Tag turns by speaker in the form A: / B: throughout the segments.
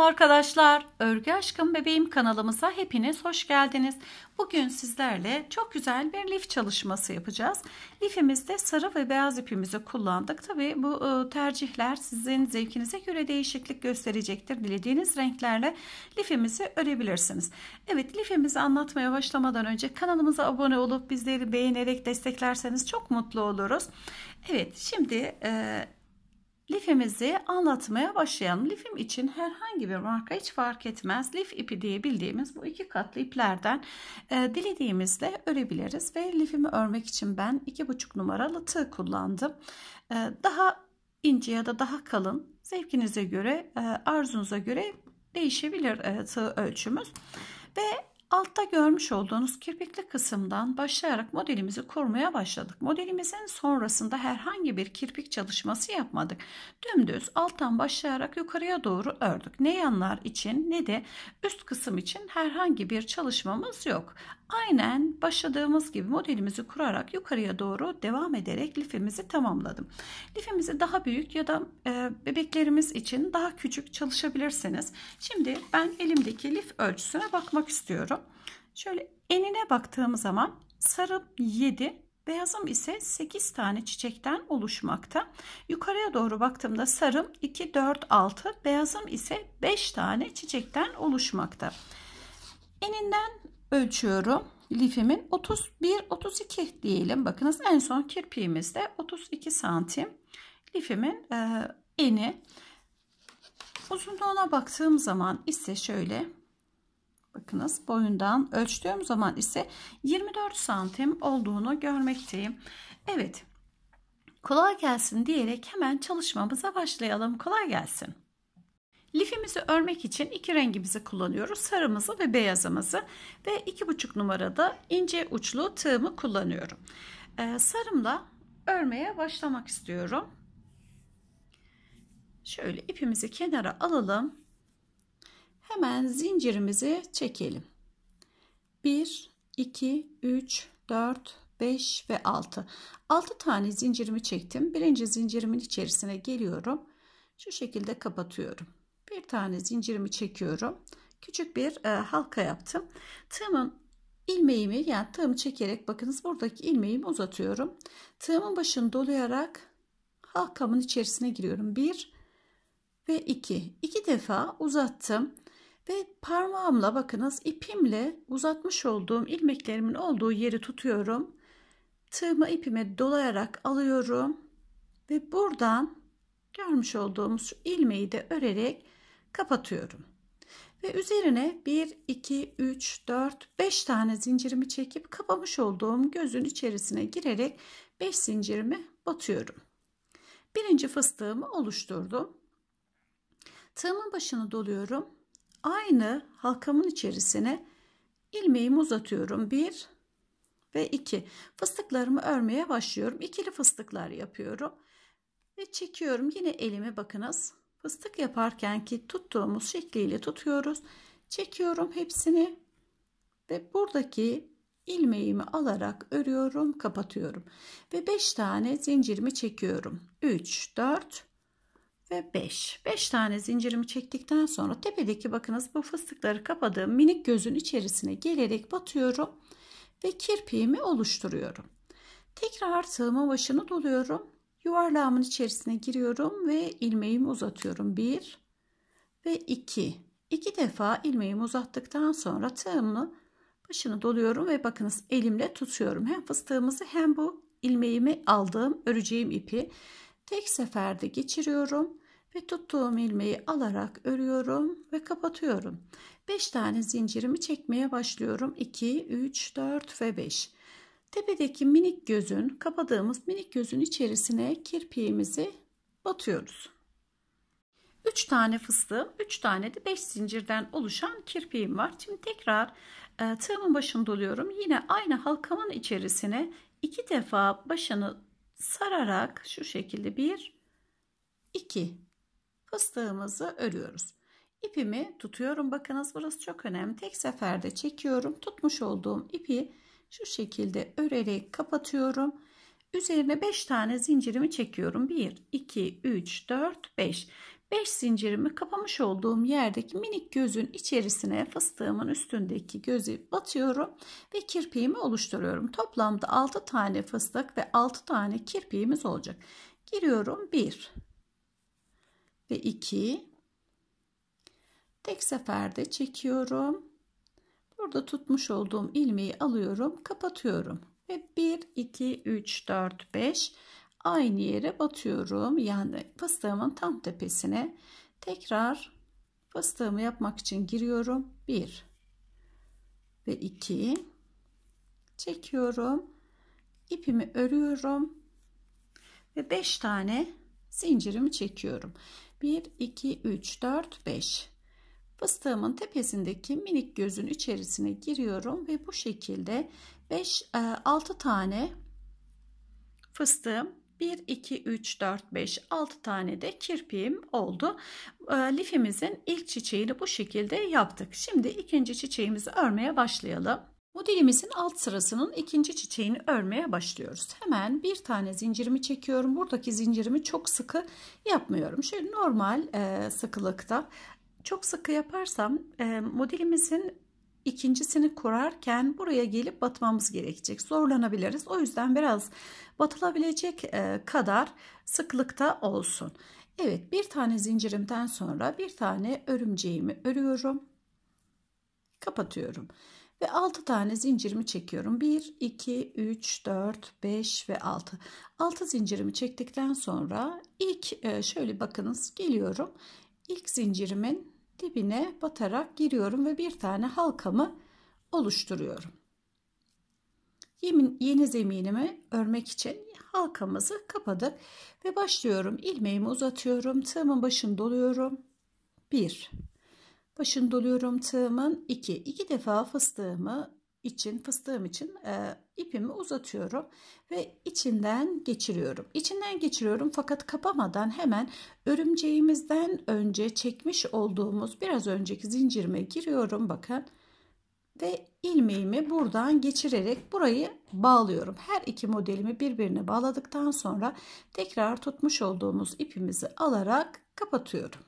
A: Merhaba arkadaşlar. Örgü Aşkım Bebeğim kanalımıza hepiniz hoş geldiniz. Bugün sizlerle çok güzel bir lif çalışması yapacağız. Lifimizde sarı ve beyaz ipimizi kullandık. Tabi bu e, tercihler sizin zevkinize göre değişiklik gösterecektir. Dilediğiniz renklerle lifimizi örebilirsiniz. Evet lifimizi anlatmaya başlamadan önce kanalımıza abone olup bizleri beğenerek desteklerseniz çok mutlu oluruz. Evet şimdi... E Lifimizi anlatmaya başlayalım. Lifim için herhangi bir marka hiç fark etmez. Lif ipi diye bildiğimiz bu iki katlı iplerden e, dilediğimizle örebiliriz. Ve lifimi örmek için ben iki buçuk numaralı tığ kullandım. E, daha ince ya da daha kalın zevkinize göre, e, arzunuza göre değişebilir e, tığ ölçümüz. Ve Altta görmüş olduğunuz kirpikli kısımdan başlayarak modelimizi kurmaya başladık. Modelimizin sonrasında herhangi bir kirpik çalışması yapmadık. Dümdüz alttan başlayarak yukarıya doğru ördük. Ne yanlar için ne de üst kısım için herhangi bir çalışmamız yok. Aynen başladığımız gibi modelimizi kurarak yukarıya doğru devam ederek lifimizi tamamladım. Lifimizi daha büyük ya da e, bebeklerimiz için daha küçük çalışabilirsiniz. Şimdi ben elimdeki lif ölçüsüne bakmak istiyorum. Şöyle enine baktığım zaman sarım 7, Beyazım ise 8 tane çiçekten oluşmakta. Yukarıya doğru baktığımda sarım 2, 4, 6. Beyazım ise 5 tane çiçekten oluşmakta. Eninden ölçüyorum. Lifimin 31-32 diyelim. Bakınız en son kirpiğimizde 32 santim. Lifimin e, eni. Uzunluğuna baktığım zaman ise şöyle bakınız boyundan ölçtüğüm zaman ise 24 santim olduğunu görmekteyim. Evet kolay gelsin diyerek hemen çalışmamıza başlayalım. Kolay gelsin. Lifimizi örmek için iki rengimizi kullanıyoruz. Sarımızı ve beyazımızı ve iki buçuk numarada ince uçlu tığımı kullanıyorum. Ee, sarımla örmeye başlamak istiyorum. Şöyle ipimizi kenara alalım. Hemen zincirimizi çekelim. 1, 2, 3, 4, 5 ve 6. 6 tane zincirimi çektim. Birinci zincirimin içerisine geliyorum. Şu şekilde kapatıyorum bir tane zincirimi çekiyorum. Küçük bir e, halka yaptım. Tığımın ilmeğimi yani tığımı çekerek bakınız buradaki ilmeğimi uzatıyorum. Tığımın başını dolayarak halkamın içerisine giriyorum. 1 ve 2. 2 defa uzattım ve parmağımla bakınız ipimle uzatmış olduğum ilmeklerimin olduğu yeri tutuyorum. Tığımı ipime dolayarak alıyorum ve buradan görmüş olduğumuz şu ilmeği de örerek kapatıyorum. Ve üzerine 1, 2, 3, 4, 5 tane zincirimi çekip kapamış olduğum gözün içerisine girerek 5 zincirimi batıyorum. Birinci fıstığımı oluşturdum. Tığımın başını doluyorum. Aynı halkamın içerisine ilmeğimi uzatıyorum. 1 ve 2. Fıstıklarımı örmeye başlıyorum. İkili fıstıklar yapıyorum. Ve çekiyorum. Yine elimi bakınız Fıstık yaparken ki tuttuğumuz şekliyle tutuyoruz. Çekiyorum hepsini ve buradaki ilmeğimi alarak örüyorum, kapatıyorum. Ve 5 tane zincirimi çekiyorum. 3, 4 ve 5. 5 tane zincirimi çektikten sonra tepedeki bakınız bu fıstıkları kapadığım minik gözün içerisine gelerek batıyorum ve kirpiğimi oluşturuyorum. Tekrar tığıma başını doluyorum Yuvarlağımın içerisine giriyorum ve ilmeğimi uzatıyorum. 1 ve 2. 2 defa ilmeğimi uzattıktan sonra tığımı başını doluyorum ve bakınız elimle tutuyorum. Hem fıstığımızı hem bu ilmeğimi aldığım öreceğim ipi tek seferde geçiriyorum ve tuttuğum ilmeği alarak örüyorum ve kapatıyorum. 5 tane zincirimi çekmeye başlıyorum. 2, 3, 4 ve 5. Tepedeki minik gözün, kapadığımız minik gözün içerisine kirpiğimizi batıyoruz. 3 tane fıstığım, 3 tane de 5 zincirden oluşan kirpiğim var. Şimdi tekrar e, tığımın başını doluyorum. Yine aynı halkamın içerisine 2 defa başını sararak şu şekilde 1 2 fıstığımızı örüyoruz. İpimi tutuyorum. Bakınız burası çok önemli. Tek seferde çekiyorum. Tutmuş olduğum ipi şu şekilde örerek kapatıyorum. Üzerine 5 tane zincirimi çekiyorum. 1, 2, 3, 4, 5. 5 zincirimi kapamış olduğum yerdeki minik gözün içerisine fıstığımın üstündeki gözü batıyorum ve kirpiğimi oluşturuyorum. Toplamda 6 tane fıstık ve 6 tane kirpiğimiz olacak. Giriyorum 1 ve 2 tek seferde çekiyorum Burada tutmuş olduğum ilmeği alıyorum, kapatıyorum. Ve 1, 2, 3, 4, 5 aynı yere batıyorum. Yani fıstığımın tam tepesine tekrar fıstığımı yapmak için giriyorum. 1 ve 2 çekiyorum. ipimi örüyorum. Ve 5 tane zincirimi çekiyorum. 1, 2, 3, 4, 5. Fıstığımın tepesindeki minik gözün içerisine giriyorum ve bu şekilde 5-6 e, tane fıstığım 1, 2, 3, 4, 5, 6 tane de kirpiğim oldu. E, lifimizin ilk çiçeğini bu şekilde yaptık. Şimdi ikinci çiçeğimizi örmeye başlayalım. Modelimizin alt sırasının ikinci çiçeğini örmeye başlıyoruz. Hemen bir tane zincirimi çekiyorum. Buradaki zincirimi çok sıkı yapmıyorum. Şöyle normal e, sıkılıkta çok sıkı yaparsam e, modelimizin ikincisini kurarken buraya gelip batmamız gerekecek. Zorlanabiliriz. O yüzden biraz batılabilecek e, kadar sıklıkta olsun. Evet bir tane zincirimden sonra bir tane örümceğimi örüyorum. Kapatıyorum. Ve 6 tane zincirimi çekiyorum. 1, 2, 3, 4, 5 ve 6. 6 zincirimi çektikten sonra ilk e, şöyle bakınız geliyorum ilk zincirimin dibine batarak giriyorum ve bir tane halkamı oluşturuyorum. Yemin, yeni zeminimi örmek için halkamızı kapadık ve başlıyorum. İlmeğimi uzatıyorum. Tığımın başını doluyorum. 1. Başını doluyorum tığımın 2. 2 defa fıstığımı için fıstığım için e, ipimi uzatıyorum ve içinden geçiriyorum. İçinden geçiriyorum fakat kapamadan hemen örümceğimizden önce çekmiş olduğumuz biraz önceki zincirime giriyorum bakın. Ve ilmeğimi buradan geçirerek burayı bağlıyorum. Her iki modelimi birbirine bağladıktan sonra tekrar tutmuş olduğumuz ipimizi alarak kapatıyorum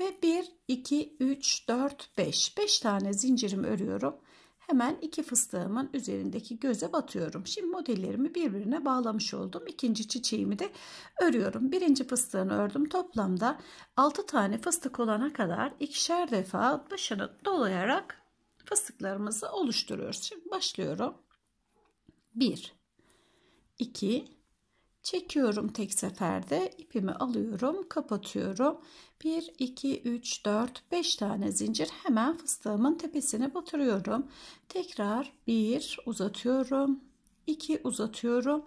A: ve 1 2 3 4 5 5 tane zincirim örüyorum Hemen iki fıstığımın üzerindeki göze batıyorum. Şimdi modellerimi birbirine bağlamış oldum. İkinci çiçeğimi de örüyorum. Birinci fıstığını ördüm. Toplamda 6 tane fıstık olana kadar ikişer defa başını dolayarak fıstıklarımızı oluşturuyoruz. Şimdi başlıyorum. 1 2 Çekiyorum tek seferde ipimi alıyorum kapatıyorum 1 2 3 4 5 tane zincir hemen fıstığımın tepesine batırıyorum tekrar 1 uzatıyorum 2 uzatıyorum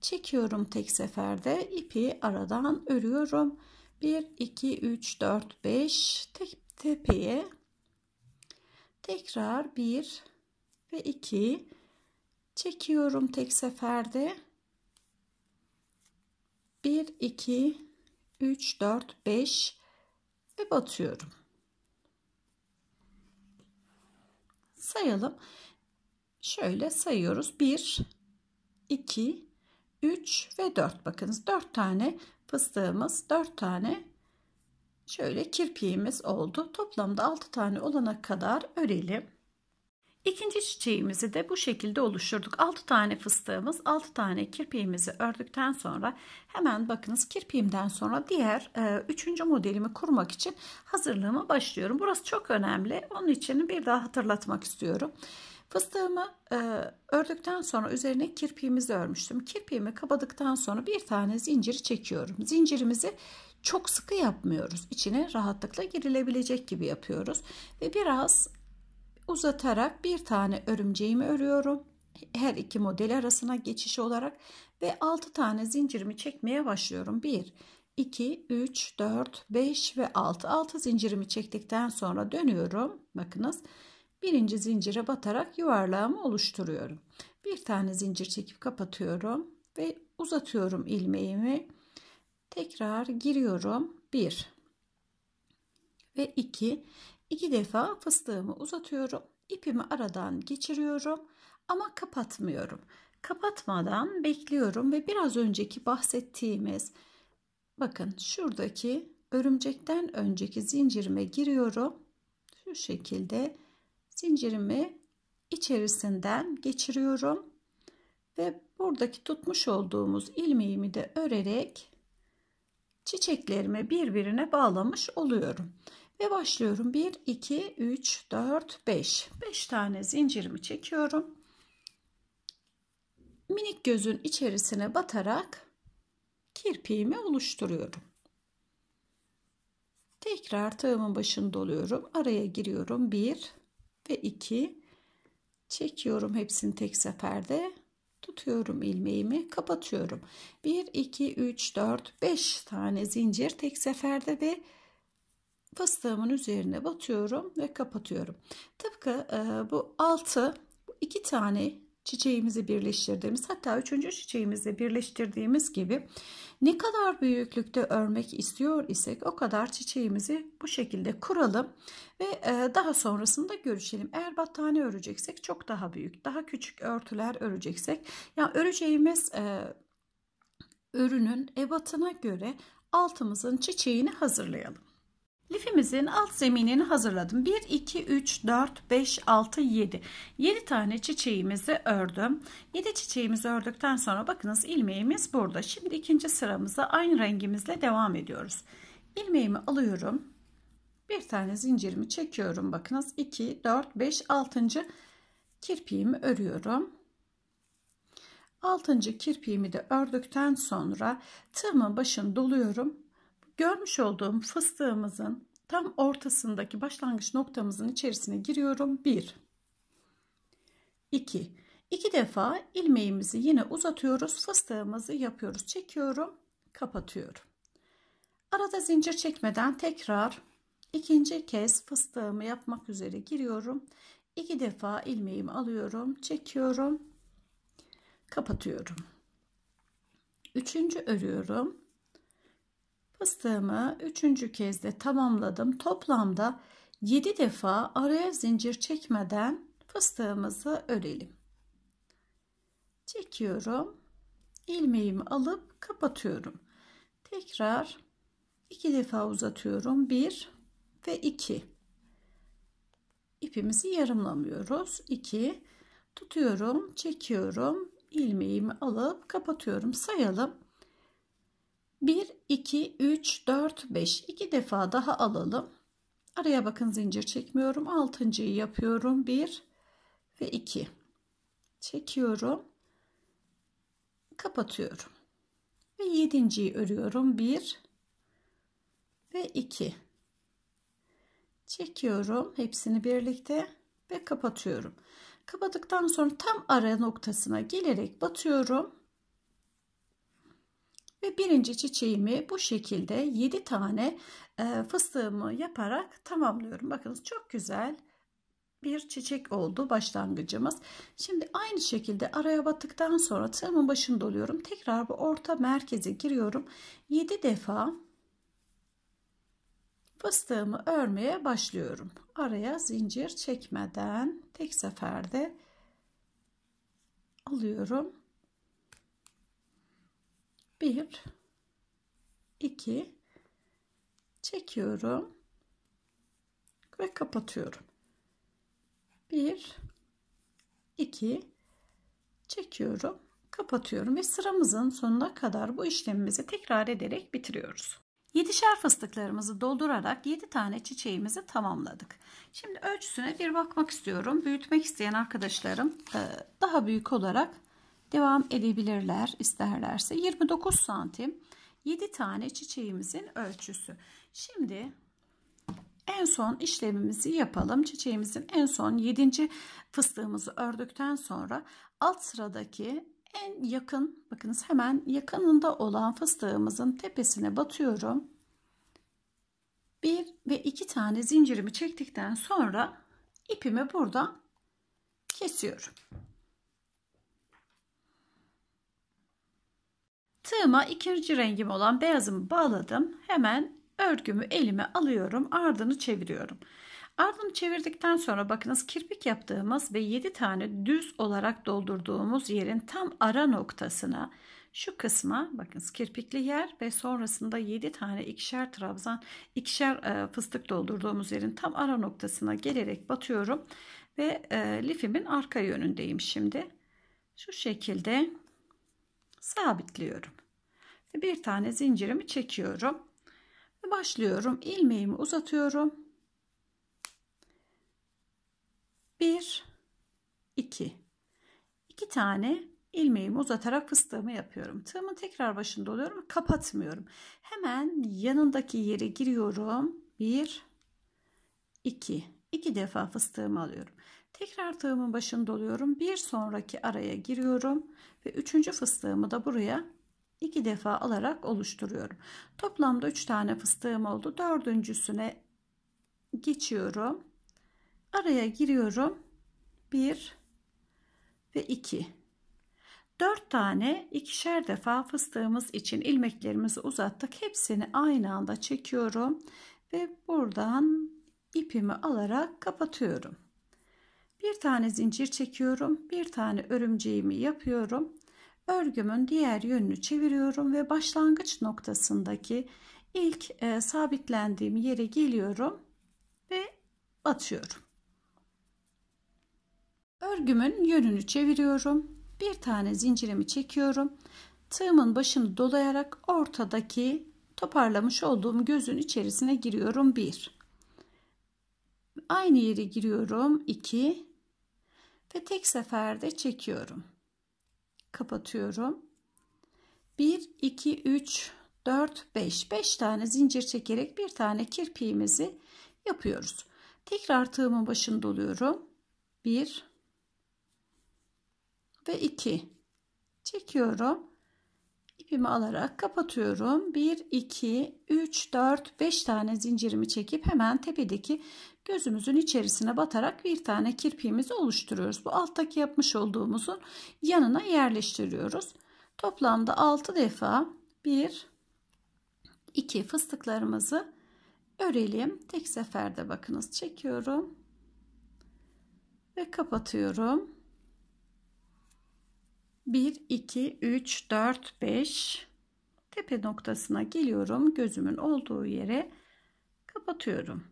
A: çekiyorum tek seferde ipi aradan örüyorum 1 2 3 4 5 tek tepeye tekrar 1 ve 2 çekiyorum tek seferde 1 2 3 4 5 ve batıyorum sayalım şöyle sayıyoruz 1 2 3 ve 4 bakınız 4 tane fıstığımız 4 tane şöyle kirpiğimiz oldu toplamda 6 tane olana kadar örelim İkinci çiçeğimizi de bu şekilde oluşturduk. 6 tane fıstığımız, 6 tane kirpiğimizi ördükten sonra hemen bakınız kirpiğimden sonra diğer 3. E, modelimi kurmak için hazırlığıma başlıyorum. Burası çok önemli. Onun için bir daha hatırlatmak istiyorum. Fıstığımı e, ördükten sonra üzerine kirpiğimizi örmüştüm. Kirpiğimi kapadıktan sonra bir tane zinciri çekiyorum. Zincirimizi çok sıkı yapmıyoruz. İçine rahatlıkla girilebilecek gibi yapıyoruz. Ve biraz uzatarak bir tane örümceğimi örüyorum. Her iki model arasına geçiş olarak ve 6 tane zincirimi çekmeye başlıyorum. 1, 2, 3, 4, 5 ve 6. 6 zincirimi çektikten sonra dönüyorum. Bakınız birinci zincire batarak yuvarlağımı oluşturuyorum. Bir tane zincir çekip kapatıyorum ve uzatıyorum ilmeğimi. Tekrar giriyorum. 1 ve 2 iki defa fıstığımı uzatıyorum. İpimi aradan geçiriyorum ama kapatmıyorum. Kapatmadan bekliyorum ve biraz önceki bahsettiğimiz bakın şuradaki örümcekten önceki zincirime giriyorum. Şu şekilde zincirimi içerisinden geçiriyorum ve buradaki tutmuş olduğumuz ilmeğimi de örerek çiçeklerimi birbirine bağlamış oluyorum. Ve başlıyorum. 1, 2, 3, 4, 5. 5 tane zincirimi çekiyorum. Minik gözün içerisine batarak kirpiğimi oluşturuyorum. Tekrar tığımın başını doluyorum. Araya giriyorum. 1 ve 2. Çekiyorum hepsini tek seferde. Tutuyorum ilmeğimi. Kapatıyorum. 1, 2, 3, 4, 5 tane zincir tek seferde ve fıstığımın üzerine batıyorum ve kapatıyorum. Tıpkı e, bu altı bu iki tane çiçeğimizi birleştirdiğimiz hatta üçüncü çiçeğimizi birleştirdiğimiz gibi ne kadar büyüklükte örmek istiyor isek o kadar çiçeğimizi bu şekilde kuralım ve e, daha sonrasında görüşelim. Eğer battaniye öreceksek çok daha büyük daha küçük örtüler öreceksek yani öreceğimiz e, ürünün ebatına göre altımızın çiçeğini hazırlayalım. Lifimizin alt zeminini hazırladım. 1, 2, 3, 4, 5, 6, 7. 7 tane çiçeğimizi ördüm. 7 çiçeğimizi ördükten sonra bakınız ilmeğimiz burada. Şimdi ikinci sıramıza aynı rengimizle devam ediyoruz. İlmeğimi alıyorum. Bir tane zincirimi çekiyorum. Bakınız 2, 4, 5, 6. kirpiğimi örüyorum. 6. kirpiğimi de ördükten sonra tığımın başını doluyorum Görmüş olduğum fıstığımızın tam ortasındaki başlangıç noktamızın içerisine giriyorum. 1 2 2 defa ilmeğimizi yine uzatıyoruz. Fıstığımızı yapıyoruz. Çekiyorum, kapatıyorum. Arada zincir çekmeden tekrar ikinci kez fıstığımı yapmak üzere giriyorum. 2 defa ilmeğimi alıyorum, çekiyorum, kapatıyorum. Üçüncü örüyorum. Fıstığımı üçüncü kez de tamamladım. Toplamda 7 defa araya zincir çekmeden fıstığımızı örelim. Çekiyorum. ilmeğimi alıp kapatıyorum. Tekrar 2 defa uzatıyorum. 1 ve 2. İpimizi yarımlamıyoruz. 2 tutuyorum, çekiyorum. ilmeğimi alıp kapatıyorum. Sayalım. 1, 2, 3, 4, 5. 2 defa daha alalım. Araya bakın zincir çekmiyorum. Altıncıyı yapıyorum. 1 ve 2. Çekiyorum. Kapatıyorum. Ve yedinciyi örüyorum. 1 ve 2. Çekiyorum. Hepsini birlikte ve kapatıyorum. Kapadıktan sonra tam ara noktasına gelerek batıyorum ve birinci çiçeğimi bu şekilde 7 tane e, fıstığımı yaparak tamamlıyorum. Bakınız çok güzel bir çiçek oldu başlangıcımız. Şimdi aynı şekilde araya battıktan sonra tığımın başını doluyorum. Tekrar bu orta merkeze giriyorum. 7 defa fıstığımı örmeye başlıyorum. Araya zincir çekmeden tek seferde alıyorum bir iki çekiyorum ve kapatıyorum. Bir iki çekiyorum, kapatıyorum ve sıramızın sonuna kadar bu işlemimizi tekrar ederek bitiriyoruz. 7'şer fıstıklarımızı doldurarak 7 tane çiçeğimizi tamamladık. Şimdi ölçüsüne bir bakmak istiyorum. Büyütmek isteyen arkadaşlarım e, daha büyük olarak devam edebilirler isterlerse. 29 santim 7 tane çiçeğimizin ölçüsü. Şimdi en son işlemimizi yapalım. Çiçeğimizin en son 7. fıstığımızı ördükten sonra alt sıradaki en yakın bakınız hemen yakınında olan fıstığımızın tepesine batıyorum. Bir ve iki tane zincirimi çektikten sonra ipimi buradan kesiyorum. Tığıma ikinci rengim olan beyazımı bağladım. Hemen örgümü elime alıyorum. Ardını çeviriyorum. Ardını çevirdikten sonra bakınız kirpik yaptığımız ve 7 tane düz olarak doldurduğumuz yerin tam ara noktasına şu kısma bakınız kirpikli yer ve sonrasında 7 tane ikişer trabzan ikişer e, fıstık doldurduğumuz yerin tam ara noktasına gelerek batıyorum ve e, lifimin arka yönündeyim şimdi. Şu şekilde sabitliyorum bir tane zincirimi çekiyorum ve başlıyorum ilmeğimi uzatıyorum 1 2 2 tane ilmeğimi uzatarak fıstığımı yapıyorum tığımın tekrar başında oluyorum kapatmıyorum hemen yanındaki yere giriyorum 1 2 2 defa fıstığımı alıyorum tekrar tığımın başında oluyorum bir sonraki araya giriyorum ve üçüncü fıstığımı da buraya iki defa alarak oluşturuyorum. Toplamda üç tane fıstığım oldu. Dördüncüsüne geçiyorum. Araya giriyorum. Bir ve iki. Dört tane ikişer defa fıstığımız için ilmeklerimizi uzattık. Hepsini aynı anda çekiyorum ve buradan ipimi alarak kapatıyorum. Bir tane zincir çekiyorum. Bir tane örümceğimi yapıyorum örgümün diğer yönünü çeviriyorum ve başlangıç noktasındaki ilk e, sabitlendiğim yere geliyorum ve atıyorum. Örgümün yönünü çeviriyorum. Bir tane zincirimi çekiyorum. Tığımın başını dolayarak ortadaki toparlamış olduğum gözün içerisine giriyorum. 1. Aynı yere giriyorum. 2. Ve tek seferde çekiyorum kapatıyorum. 1 2 3 4 5 5 tane zincir çekerek bir tane kirpiğimizi yapıyoruz. Tekrar tığımın başını doluyorum. 1 ve 2 çekiyorum. İpimi alarak kapatıyorum. 1 2 3 4 5 tane zincirimi çekip hemen tepedeki gözümüzün içerisine batarak bir tane kirpiğimizi oluşturuyoruz. Bu alttaki yapmış olduğumuzun yanına yerleştiriyoruz. Toplamda 6 defa 1 2 fıstıklarımızı örelim. Tek seferde bakınız çekiyorum ve kapatıyorum. 1 2 3 4 5 tepe noktasına geliyorum. Gözümün olduğu yere kapatıyorum.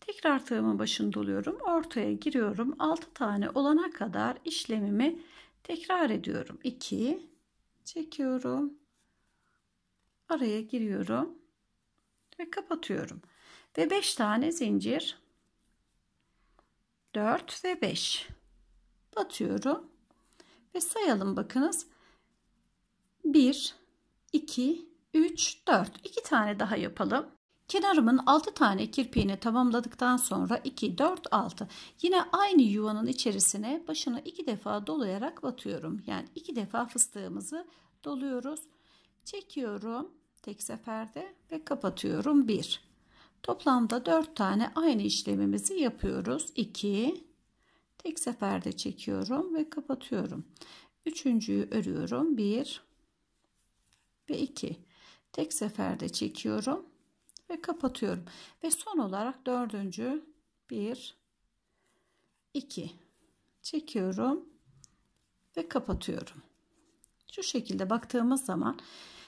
A: Tekrar tığımın başını doluyorum. Ortaya giriyorum. 6 tane olana kadar işlemimi tekrar ediyorum. 2 çekiyorum. Araya giriyorum ve kapatıyorum. Ve 5 tane zincir 4 ve 5 batıyorum ve sayalım bakınız 1 2 3 4 2 tane daha yapalım Kenarımın 6 tane kirpiğini tamamladıktan sonra 2, 4, 6. Yine aynı yuvanın içerisine başına 2 defa dolayarak batıyorum. Yani 2 defa fıstığımızı doluyoruz. Çekiyorum tek seferde ve kapatıyorum 1. Toplamda 4 tane aynı işlemimizi yapıyoruz. 2 tek seferde çekiyorum ve kapatıyorum. Üçüncüyü örüyorum. 1 ve 2. Tek seferde çekiyorum ve kapatıyorum. Ve son olarak dördüncü bir iki çekiyorum ve kapatıyorum. Şu şekilde baktığımız zaman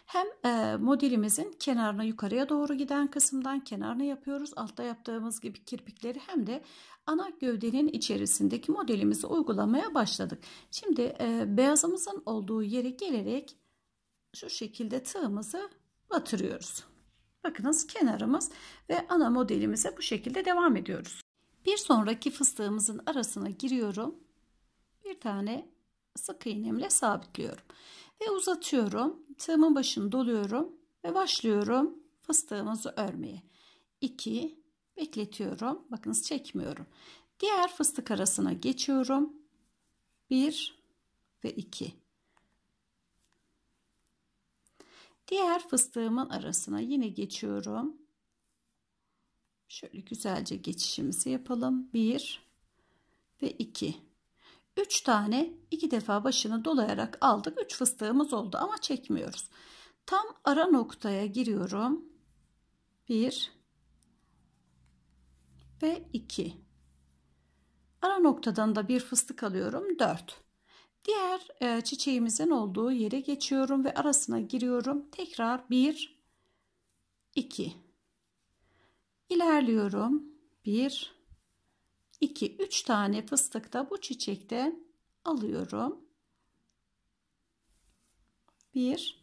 A: hem e, modelimizin kenarına yukarıya doğru giden kısımdan kenarını yapıyoruz. Altta yaptığımız gibi kirpikleri hem de ana gövdenin içerisindeki modelimizi uygulamaya başladık. Şimdi e, beyazımızın olduğu yere gelerek şu şekilde tığımızı batırıyoruz. Bakınız kenarımız ve ana modelimize bu şekilde devam ediyoruz. Bir sonraki fıstığımızın arasına giriyorum. Bir tane sık iğnemle sabitliyorum. Ve uzatıyorum. Tığımın başını doluyorum ve başlıyorum fıstığımızı örmeye. 2 bekletiyorum. Bakınız çekmiyorum. Diğer fıstık arasına geçiyorum. 1 ve 2. Diğer fıstığımın arasına yine geçiyorum. Şöyle güzelce geçişimizi yapalım. 1 ve 2. 3 tane 2 defa başını dolayarak aldık. 3 fıstığımız oldu ama çekmiyoruz. Tam ara noktaya giriyorum. 1 ve 2. Ara noktadan da bir fıstık alıyorum. 4. Diğer e, çiçeğimizin olduğu yere geçiyorum ve arasına giriyorum. Tekrar 1 2 İlerliyorum. 1 2 3 tane fıstık da bu çiçekte alıyorum. 1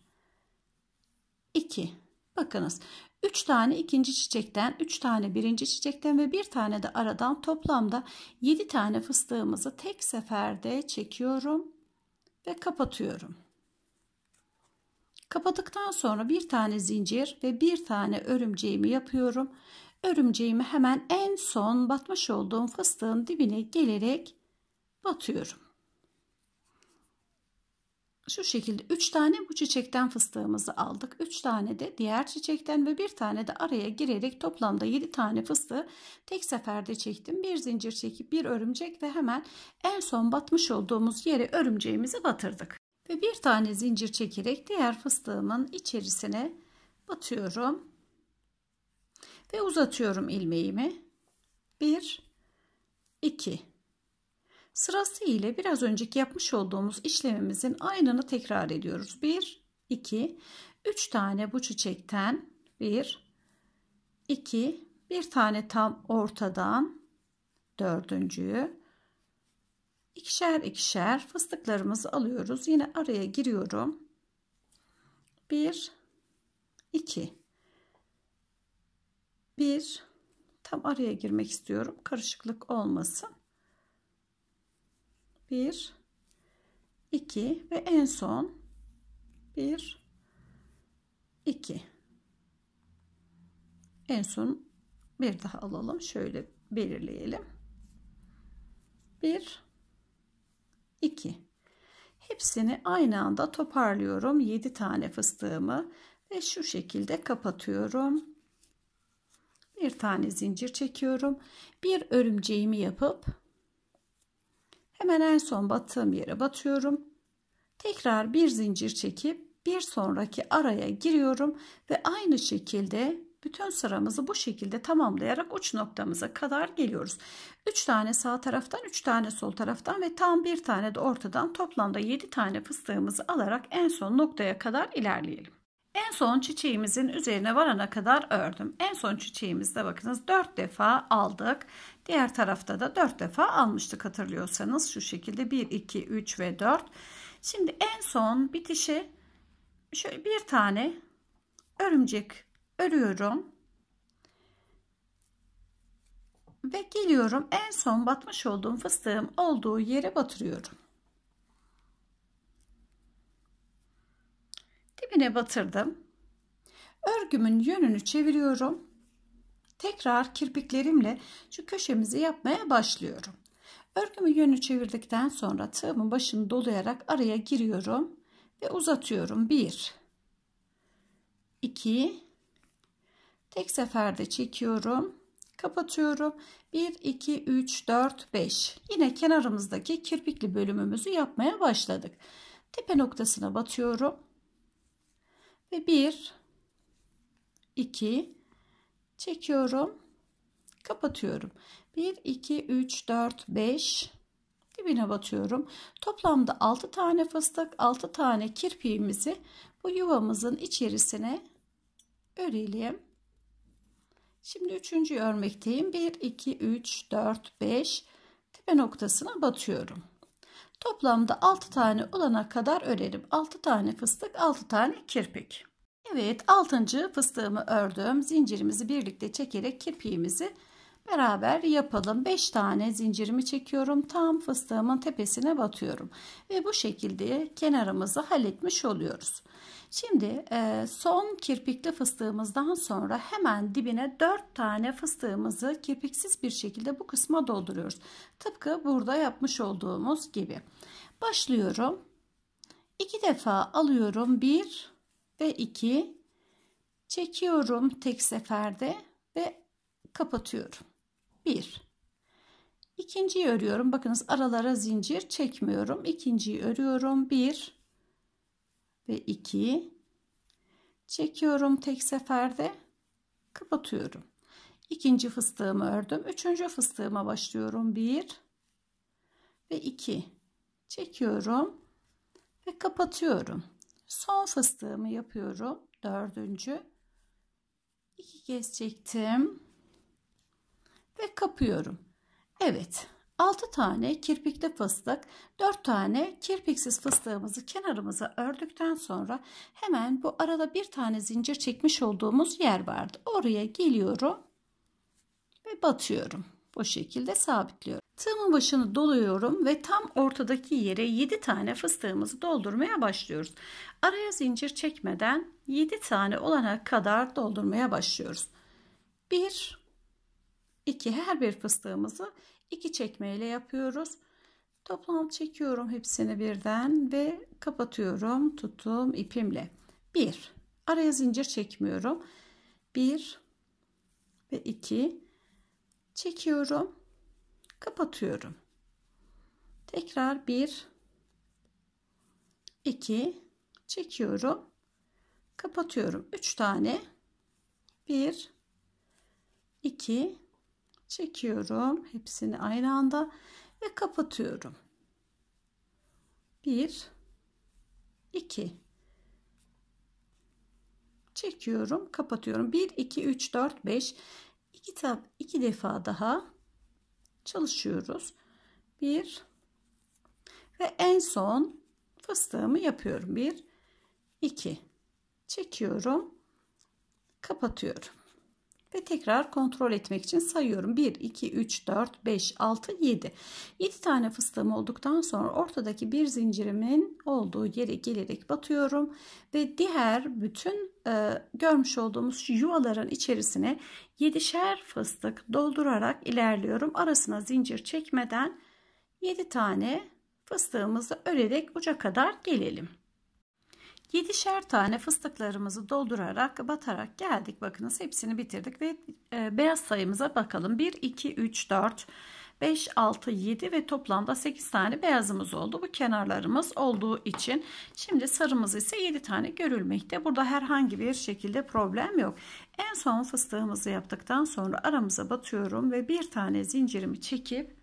A: 2 Bakınız 3 tane ikinci çiçekten, 3 tane birinci çiçekten ve 1 tane de aradan toplamda 7 tane fıstığımızı tek seferde çekiyorum ve kapatıyorum. Kapadıktan sonra 1 tane zincir ve 1 tane örümceğimi yapıyorum. Örümceğimi hemen en son batmış olduğum fıstığın dibine gelerek batıyorum şu şekilde 3 tane bu çiçekten fıstığımızı aldık. 3 tane de diğer çiçekten ve bir tane de araya girerek toplamda 7 tane fıstığı tek seferde çektim. Bir zincir çekip bir örümcek ve hemen en son batmış olduğumuz yere örümceğimizi batırdık. Ve bir tane zincir çekerek diğer fıstığımın içerisine batıyorum. Ve uzatıyorum ilmeğimi. 1 2 Sırası ile biraz önceki yapmış olduğumuz işlemimizin aynını tekrar ediyoruz. 1, 2, 3 tane bu çiçekten 1, 2, bir tane tam ortadan dördüncüyü ikişer ikişer fıstıklarımızı alıyoruz. Yine araya giriyorum. 1 2 1 tam araya girmek istiyorum. Karışıklık olmasın. 1 2 ve en son 1 2 en son bir daha alalım şöyle belirleyelim 1 2 hepsini aynı anda toparlıyorum 7 tane fıstığımı ve şu şekilde kapatıyorum bir tane zincir çekiyorum bir örümceğimi yapıp Hemen en son battığım yere batıyorum. Tekrar bir zincir çekip bir sonraki araya giriyorum ve aynı şekilde bütün sıramızı bu şekilde tamamlayarak uç noktamıza kadar geliyoruz. 3 tane sağ taraftan 3 tane sol taraftan ve tam bir tane de ortadan toplamda 7 tane fıstığımızı alarak en son noktaya kadar ilerleyelim. En son çiçeğimizin üzerine varana kadar ördüm. En son çiçeğimizde bakınız 4 defa aldık. Diğer tarafta da 4 defa almıştık hatırlıyorsanız. Şu şekilde 1, 2, 3 ve 4. Şimdi en son bitişi şöyle bir tane örümcek örüyorum. Ve geliyorum en son batmış olduğum fıstığım olduğu yere batırıyorum. Düğümüne batırdım. Örgümün yönünü çeviriyorum. Tekrar kirpiklerimle şu köşemizi yapmaya başlıyorum. Örgümün yönünü çevirdikten sonra tığımın başını dolayarak araya giriyorum ve uzatıyorum. 1 2 Tek seferde çekiyorum. Kapatıyorum. 1, 2, 3, 4, 5. Yine kenarımızdaki kirpikli bölümümüzü yapmaya başladık. Tepe noktasına batıyorum ve 1 2 çekiyorum kapatıyorum 1 2 3 4 5 dibine batıyorum toplamda 6 tane fıstık 6 tane kirpiğimizi bu yuvamızın içerisine örelim şimdi üçüncü örmekteyim 1 2 3 4 5 tepe noktasına batıyorum Toplamda 6 tane olana kadar örerim. 6 tane fıstık, 6 tane kirpik. Evet 6. fıstığımı ördüm. Zincirimizi birlikte çekerek kirpiğimizi beraber yapalım. 5 tane zincirimi çekiyorum. Tam fıstığımın tepesine batıyorum. Ve bu şekilde kenarımızı halletmiş oluyoruz. Şimdi e, son kirpikli fıstığımızdan sonra hemen dibine 4 tane fıstığımızı kirpiksiz bir şekilde bu kısma dolduruyoruz. Tıpkı burada yapmış olduğumuz gibi. Başlıyorum. 2 defa alıyorum 1 ve 2 çekiyorum tek seferde ve kapatıyorum. 1. İkinciyi örüyorum. Bakınız aralara zincir çekmiyorum. İkinciyi örüyorum. 1 ve 2 çekiyorum tek seferde kapatıyorum. İkinci fıstığımı ördüm. Üçüncü fıstığıma başlıyorum. 1 ve 2 çekiyorum ve kapatıyorum. Son fıstığımı yapıyorum. Dördüncü. İki kez çektim ve kapıyorum. Evet 6 tane kirpikli fıstık 4 tane kirpiksiz fıstığımızı kenarımıza ördükten sonra hemen bu arada bir tane zincir çekmiş olduğumuz yer vardı. Oraya geliyorum ve batıyorum. Bu şekilde sabitliyorum. Tığımın başını doluyorum ve tam ortadaki yere 7 tane fıstığımızı doldurmaya başlıyoruz. Araya zincir çekmeden 7 tane olana kadar doldurmaya başlıyoruz. 1 2 her bir fıstığımızı 2 çekmeyle yapıyoruz. Toplam çekiyorum hepsini birden ve kapatıyorum tuttuğum ipimle. 1 araya zincir çekmiyorum. 1 ve 2 çekiyorum. Kapatıyorum. Tekrar 1 2 çekiyorum. Kapatıyorum. 3 tane 1 2 çekiyorum hepsini aynı anda ve kapatıyorum 1 2 çekiyorum kapatıyorum 1 2 3 4 5 2 tab 2 defa daha çalışıyoruz 1 ve en son fıstığımı yapıyorum 1 2 çekiyorum kapatıyorum ve tekrar kontrol etmek için sayıyorum. 1, 2, 3, 4, 5, 6, 7. 7 tane fıstığım olduktan sonra ortadaki bir zincirimin olduğu yere gelerek batıyorum. Ve diğer bütün e, görmüş olduğumuz yuvaların içerisine 7'şer fıstık doldurarak ilerliyorum. Arasına zincir çekmeden 7 tane fıstığımızı örerek uca kadar gelelim. 7'şer tane fıstıklarımızı doldurarak batarak geldik. Bakınız hepsini bitirdik ve e, beyaz sayımıza bakalım. 1, 2, 3, 4, 5, 6, 7 ve toplamda 8 tane beyazımız oldu. Bu kenarlarımız olduğu için şimdi sarımız ise 7 tane görülmekte. Burada herhangi bir şekilde problem yok. En son fıstığımızı yaptıktan sonra aramıza batıyorum ve bir tane zincirimi çekip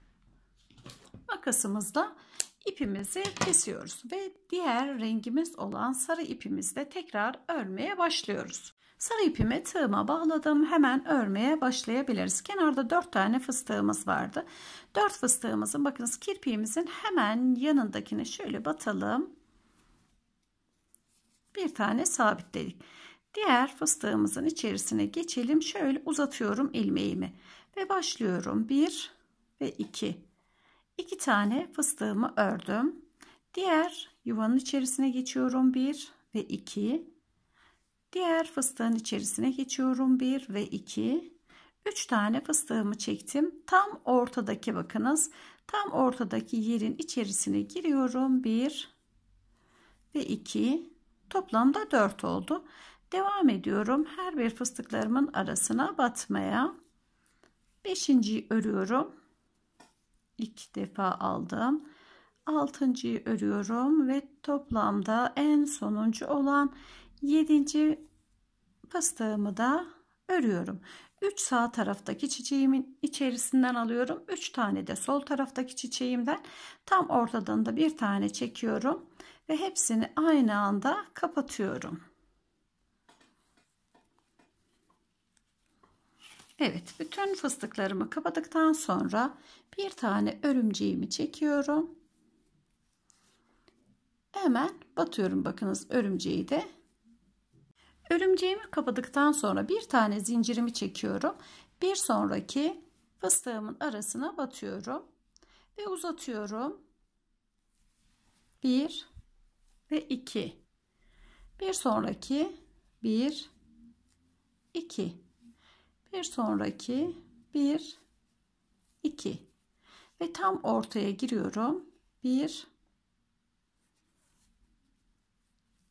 A: makasımızla ipimizi kesiyoruz ve diğer rengimiz olan sarı ipimizle tekrar örmeye başlıyoruz. Sarı ipimi tığıma bağladım. Hemen örmeye başlayabiliriz. Kenarda 4 tane fıstığımız vardı. 4 fıstığımızın bakınız kirpiğimizin hemen yanındakine şöyle batalım. Bir tane sabitledik. Diğer fıstığımızın içerisine geçelim. Şöyle uzatıyorum ilmeğimi ve başlıyorum. 1 ve 2 2 tane fıstığımı ördüm. Diğer yuvanın içerisine geçiyorum 1 ve 2. Diğer fıstığın içerisine geçiyorum 1 ve 2. 3 tane fıstığımı çektim. Tam ortadaki bakınız. Tam ortadaki yerin içerisine giriyorum 1 ve 2. Toplamda 4 oldu. Devam ediyorum. Her bir fıstıklarımın arasına batmaya. 5.yi örüyorum ilk defa aldım. Altıncıyı örüyorum ve toplamda en sonuncu olan yedinci fıstığımı da örüyorum. 3 sağ taraftaki çiçeğimin içerisinden alıyorum. 3 tane de sol taraftaki çiçeğimden tam ortadan da bir tane çekiyorum ve hepsini aynı anda kapatıyorum. Evet bütün fıstıklarımı kapadıktan sonra bir tane örümceğimi çekiyorum. Hemen batıyorum bakınız örümceği de. Örümceğimi kapadıktan sonra bir tane zincirimi çekiyorum. Bir sonraki fıstığımın arasına batıyorum ve uzatıyorum. 1 ve 2. Bir sonraki 1 2 bir sonraki 1 2 ve tam ortaya giriyorum 1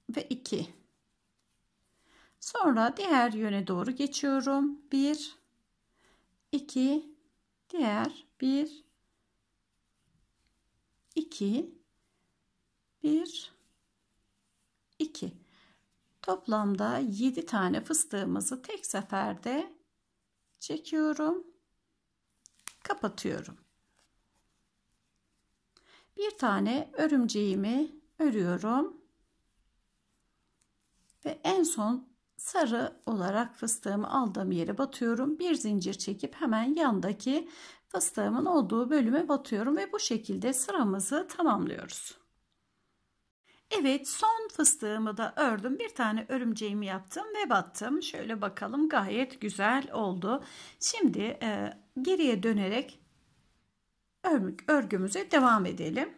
A: ve 2 sonra diğer yöne doğru geçiyorum 1 2 diğer 1 2 1 2 toplamda 7 tane fıstığımızı tek seferde çekiyorum. Kapatıyorum. Bir tane örümceğimi örüyorum. Ve en son sarı olarak fıstığımı aldığım yere batıyorum. Bir zincir çekip hemen yandaki fıstığımın olduğu bölüme batıyorum ve bu şekilde sıramızı tamamlıyoruz. Evet son fıstığımı da ördüm. Bir tane örümceğimi yaptım ve battım. Şöyle bakalım gayet güzel oldu. Şimdi e, geriye dönerek örgü, örgümüze devam edelim.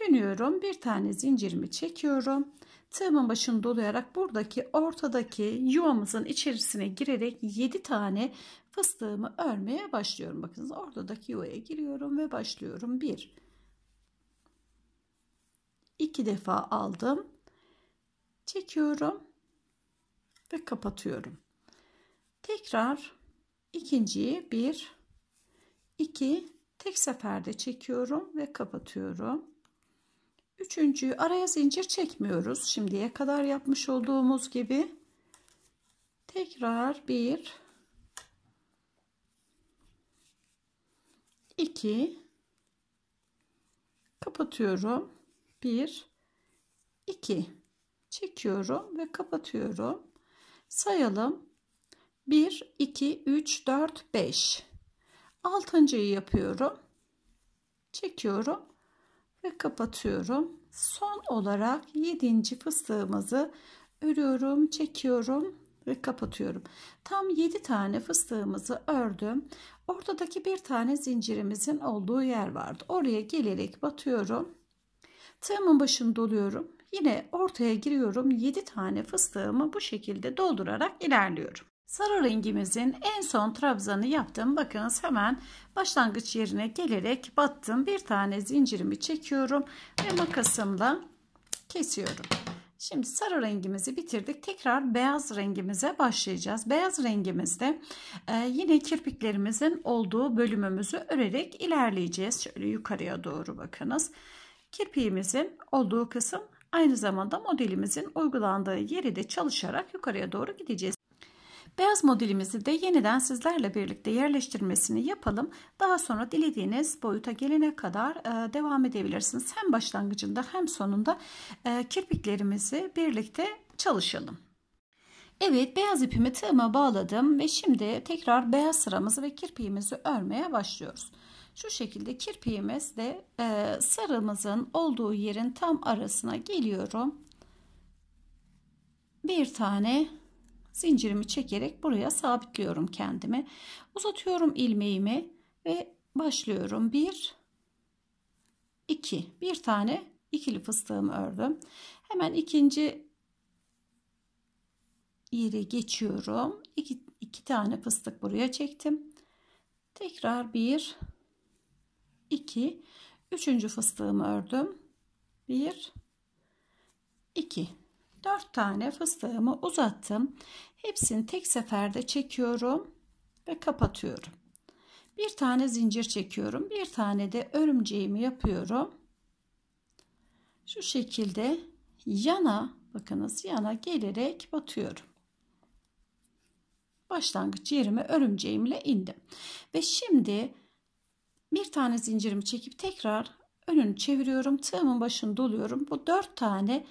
A: Dönüyorum. Bir tane zincirimi çekiyorum. Tığımın başını dolayarak buradaki ortadaki yuvamızın içerisine girerek 7 tane fıstığımı örmeye başlıyorum. Bakınız ortadaki yuvaya giriyorum ve başlıyorum. 1 iki defa aldım. Çekiyorum ve kapatıyorum. Tekrar ikinciyi bir, iki tek seferde çekiyorum ve kapatıyorum. Üçüncüyü araya zincir çekmiyoruz. Şimdiye kadar yapmış olduğumuz gibi. Tekrar bir, iki kapatıyorum 1 2 çekiyorum ve kapatıyorum. Sayalım. 1 2 3 4 5. Altıncıyı yapıyorum. Çekiyorum ve kapatıyorum. Son olarak 7. fıstığımızı örüyorum, çekiyorum ve kapatıyorum. Tam 7 tane fıstığımızı ördüm. Ortadaki bir tane zincirimizin olduğu yer vardı. Oraya gelerek batıyorum Tığımın başını doluyorum. Yine ortaya giriyorum. 7 tane fıstığımı bu şekilde doldurarak ilerliyorum. Sarı rengimizin en son trabzanı yaptım. Bakınız hemen başlangıç yerine gelerek battım. Bir tane zincirimi çekiyorum ve makasımla kesiyorum. Şimdi sarı rengimizi bitirdik. Tekrar beyaz rengimize başlayacağız. Beyaz rengimizde e, yine kirpiklerimizin olduğu bölümümüzü örerek ilerleyeceğiz. Şöyle yukarıya doğru Bakınız. Kirpiğimizin olduğu kısım aynı zamanda modelimizin uygulandığı yeri de çalışarak yukarıya doğru gideceğiz. Beyaz modelimizi de yeniden sizlerle birlikte yerleştirmesini yapalım. Daha sonra dilediğiniz boyuta gelene kadar e, devam edebilirsiniz. Hem başlangıcında hem sonunda e, kirpiklerimizi birlikte çalışalım. Evet beyaz ipimi tığıma bağladım ve şimdi tekrar beyaz sıramızı ve kirpiğimizi örmeye başlıyoruz. Şu şekilde kirpiğimiz de e, sarımızın olduğu yerin tam arasına geliyorum. Bir tane zincirimi çekerek buraya sabitliyorum kendimi. Uzatıyorum ilmeğimi ve başlıyorum. Bir, iki, bir tane ikili fıstığımı ördüm. Hemen ikinci yere geçiyorum. İki iki tane fıstık buraya çektim. Tekrar bir 2 üçüncü fıstığımı ördüm 1 2 4 tane fıstığımı uzattım hepsini tek seferde çekiyorum ve kapatıyorum bir tane zincir çekiyorum bir tane de örümceğimi yapıyorum şu şekilde yana bakınız yana gelerek batıyorum başlangıç yerime örümceğimle indim ve şimdi bir tane zincirimi çekip tekrar önünü çeviriyorum. Tığımın başını doluyorum. Bu dört tane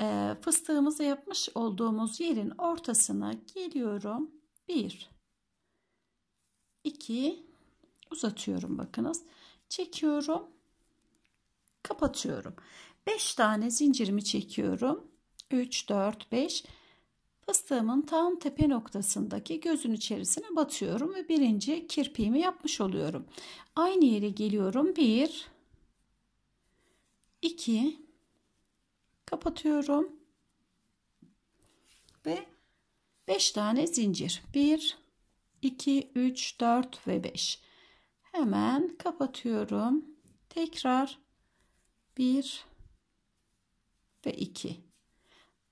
A: e, fıstığımızı yapmış olduğumuz yerin ortasına geliyorum. Bir, iki, uzatıyorum bakınız. Çekiyorum. Kapatıyorum. 5 tane zincirimi çekiyorum. 3, 4, 5. Fıstığımın tam tepe noktasındaki gözün içerisine batıyorum ve birinci kirpiğimi yapmış oluyorum. Aynı yere geliyorum. 1 2 kapatıyorum. Ve 5 tane zincir. 1 2 3 4 ve 5. Hemen kapatıyorum. Tekrar 1 ve 2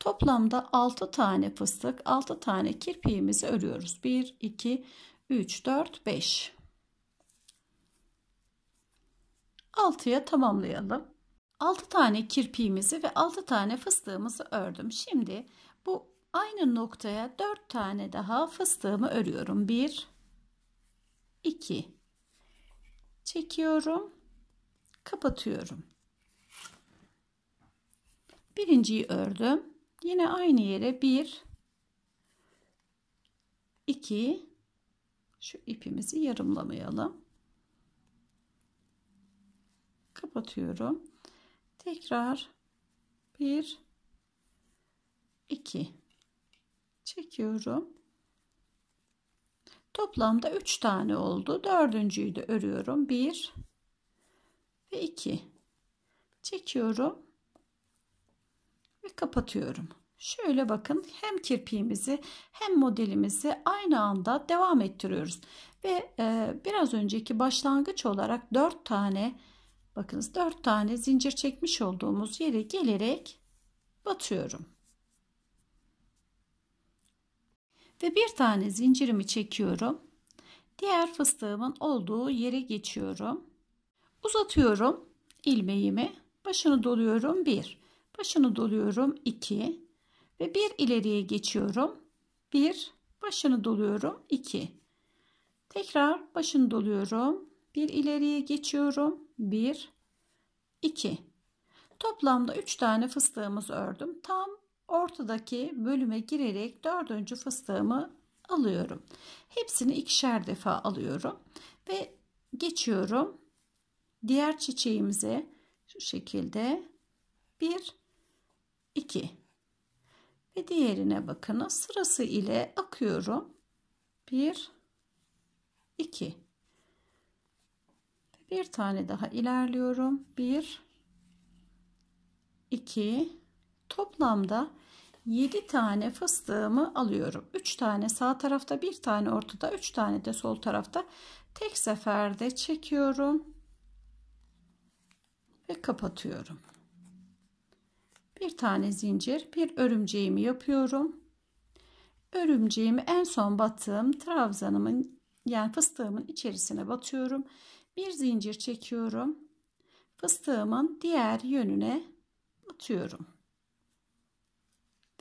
A: Toplamda 6 tane fıstık, 6 tane kirpiğimizi örüyoruz. 1, 2, 3, 4, 5. 6'ya tamamlayalım. 6 tane kirpiğimizi ve 6 tane fıstığımızı ördüm. Şimdi bu aynı noktaya 4 tane daha fıstığımı örüyorum. 1 2 çekiyorum. Kapatıyorum. Birinciyi ördüm. Yine aynı yere 1 2 şu ipimizi yarımlamayalım. Kapatıyorum. Tekrar 1 2 çekiyorum. Toplamda 3 tane oldu. Dördüncüyü de örüyorum. 1 ve 2 çekiyorum ve kapatıyorum. Şöyle bakın hem kirpiğimizi hem modelimizi aynı anda devam ettiriyoruz. Ve e, biraz önceki başlangıç olarak 4 tane bakınız 4 tane zincir çekmiş olduğumuz yere gelerek batıyorum. Ve bir tane zincirimi çekiyorum. Diğer fıstığımın olduğu yere geçiyorum. Uzatıyorum ilmeğimi. Başını doluyorum 1. Başını doluyorum 2 ve 1 ileriye geçiyorum. 1 başını doluyorum 2. Tekrar başını doluyorum. 1 ileriye geçiyorum. 1 2. Toplamda 3 tane fıstığımız ördüm. Tam ortadaki bölüme girerek dördüncü fıstığımı alıyorum. Hepsini ikişer defa alıyorum ve geçiyorum diğer çiçeğimize şu şekilde bir 2 ve diğerine bakınız sırası ile akıyorum 1 2 bir tane daha ilerliyorum 1 2 toplamda 7 tane fıstığımı alıyorum 3 tane sağ tarafta bir tane ortada 3 tane de sol tarafta tek seferde çekiyorum ve kapatıyorum bir tane zincir bir örümceğimi yapıyorum örümceğimi en son batığım, trabzanımın yani fıstığımın içerisine batıyorum bir zincir çekiyorum fıstığımın diğer yönüne batıyorum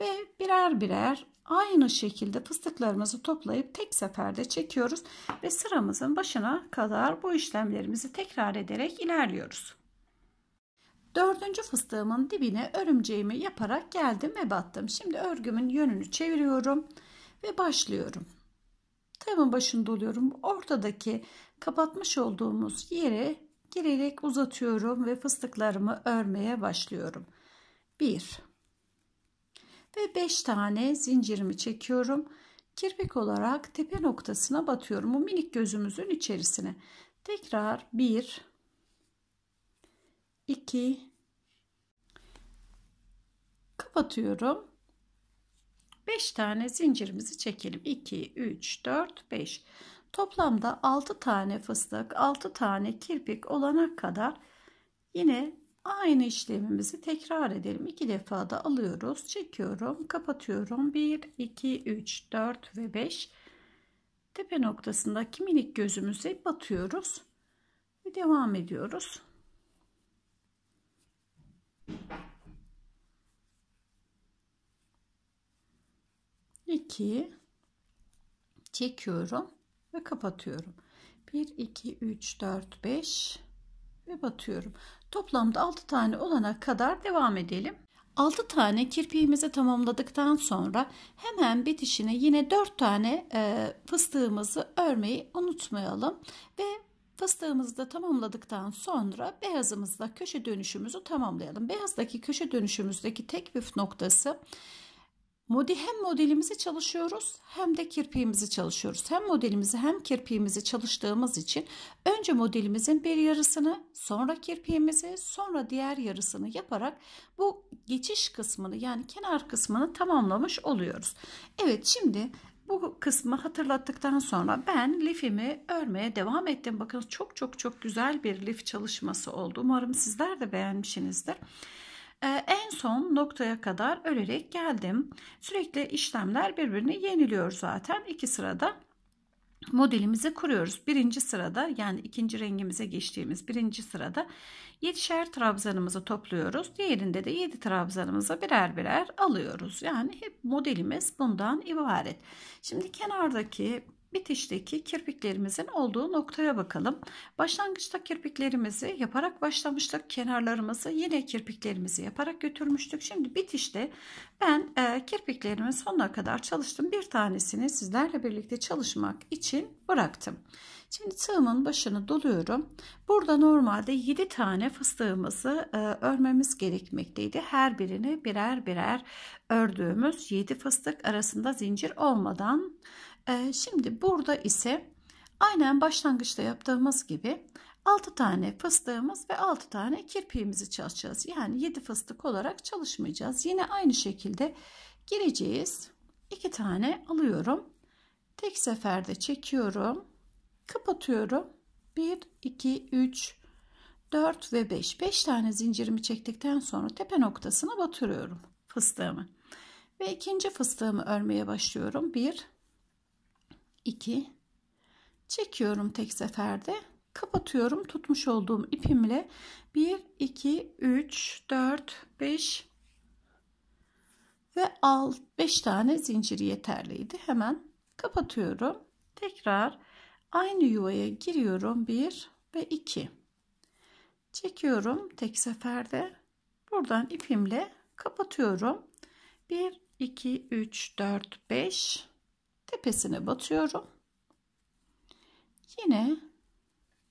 A: ve birer birer aynı şekilde fıstıklarımızı toplayıp tek seferde çekiyoruz ve sıramızın başına kadar bu işlemlerimizi tekrar ederek ilerliyoruz. Dördüncü fıstığımın dibine örümceğimi yaparak geldim ve battım. Şimdi örgümün yönünü çeviriyorum ve başlıyorum. Tığımın başını doluyorum. Ortadaki kapatmış olduğumuz yere girerek uzatıyorum ve fıstıklarımı örmeye başlıyorum. 1 ve 5 tane zincirimi çekiyorum. Kirpik olarak tepe noktasına batıyorum. Bu minik gözümüzün içerisine. Tekrar 1 2 kapatıyorum. 5 tane zincirimizi çekelim. 2 3 4 5. Toplamda 6 tane fıstık, 6 tane kirpik olana kadar yine aynı işlemimizi tekrar edelim. 2 defa da alıyoruz. Çekiyorum, kapatıyorum. 1 2 3 4 ve 5. Tepe noktasındaki minik gözümüze batıyoruz. Ve devam ediyoruz. 2 çekiyorum ve kapatıyorum. 1 2 3 4 5 ve batıyorum. Toplamda 6 tane olana kadar devam edelim. 6 tane kirpiğimizi tamamladıktan sonra hemen bitişine yine 4 tane fıstığımızı örmeyi unutmayalım ve Fıstığımızı da tamamladıktan sonra beyazımızla köşe dönüşümüzü tamamlayalım. Beyazdaki köşe dönüşümüzdeki tek püf noktası modi hem modelimizi çalışıyoruz hem de kirpiğimizi çalışıyoruz. Hem modelimizi hem kirpiğimizi çalıştığımız için önce modelimizin bir yarısını sonra kirpiğimizi sonra diğer yarısını yaparak bu geçiş kısmını yani kenar kısmını tamamlamış oluyoruz. Evet şimdi bu kısmı hatırlattıktan sonra ben lifimi örmeye devam ettim. Bakın çok çok çok güzel bir lif çalışması oldu. Umarım sizler de beğenmişsinizdir. Ee, en son noktaya kadar örerek geldim. Sürekli işlemler birbirini yeniliyor zaten. iki sırada modelimizi kuruyoruz. Birinci sırada yani ikinci rengimize geçtiğimiz birinci sırada 7'şer trabzanımızı topluyoruz. Diğerinde de 7 trabzanımızı birer birer alıyoruz. Yani hep modelimiz bundan ibaret. Şimdi kenardaki bitişteki kirpiklerimizin olduğu noktaya bakalım. Başlangıçta kirpiklerimizi yaparak başlamıştık. Kenarlarımızı yine kirpiklerimizi yaparak götürmüştük. Şimdi bitişte ben e, kirpiklerimin sonuna kadar çalıştım. Bir tanesini sizlerle birlikte çalışmak için bıraktım. Şimdi tığımın başını doluyorum. Burada normalde 7 tane fıstığımızı e, örmemiz gerekmekteydi. Her birini birer birer ördüğümüz 7 fıstık arasında zincir olmadan ee, şimdi burada ise aynen başlangıçta yaptığımız gibi 6 tane fıstığımız ve 6 tane kirpiğimizi çalışacağız. Yani 7 fıstık olarak çalışmayacağız. Yine aynı şekilde gireceğiz. 2 tane alıyorum. Tek seferde çekiyorum. Kapatıyorum. 1, 2, 3, 4 ve 5. 5 tane zincirimi çektikten sonra tepe noktasına batırıyorum fıstığımı. Ve ikinci fıstığımı örmeye başlıyorum. 1, 2 çekiyorum tek seferde kapatıyorum tutmuş olduğum ipimle 1 2 3 4 5 ve al 5 tane zincir yeterliydi hemen kapatıyorum tekrar aynı yuvaya giriyorum 1 ve 2 çekiyorum tek seferde buradan ipimle kapatıyorum 1 2 3 4 5 tepesine batıyorum. Yine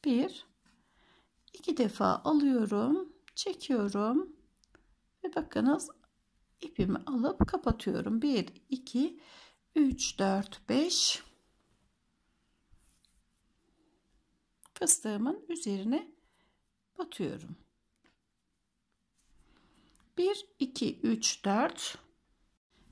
A: bir, iki defa alıyorum, çekiyorum ve bakınız ipimi alıp kapatıyorum. Bir iki üç dört beş fıstığımın üzerine batıyorum. Bir iki üç dört.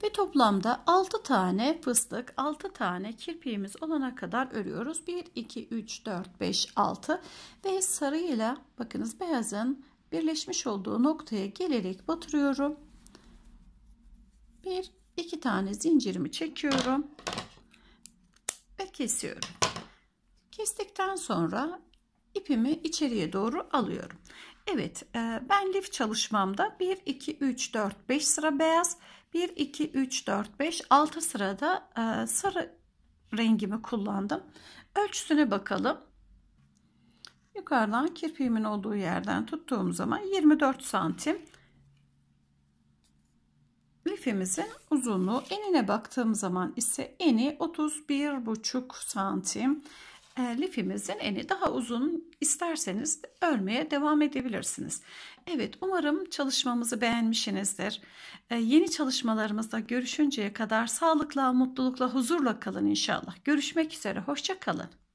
A: Ve toplamda 6 tane fıstık, 6 tane kirpiğimiz olana kadar örüyoruz. 1, 2, 3, 4, 5, 6 ve sarıyla, bakınız beyazın birleşmiş olduğu noktaya gelerek batırıyorum. 1, 2 tane zincirimi çekiyorum ve kesiyorum. Kestikten sonra ipimi içeriye doğru alıyorum. Evet e, ben lif çalışmamda 1, 2, 3, 4, 5 sıra beyaz 1, 2, 3, 4, 5 6 sırada e, sarı rengimi kullandım. Ölçüsüne bakalım. Yukarıdan kirpiğimin olduğu yerden tuttuğum zaman 24 santim lifimizin uzunluğu enine baktığım zaman ise eni 31,5 santim e, lifimizin eni daha uzun isterseniz örmeye devam edebilirsiniz. Evet umarım çalışmamızı beğenmişsinizdir. E, yeni çalışmalarımızda görüşünceye kadar sağlıkla, mutlulukla, huzurla kalın inşallah. Görüşmek üzere, hoşça kalın.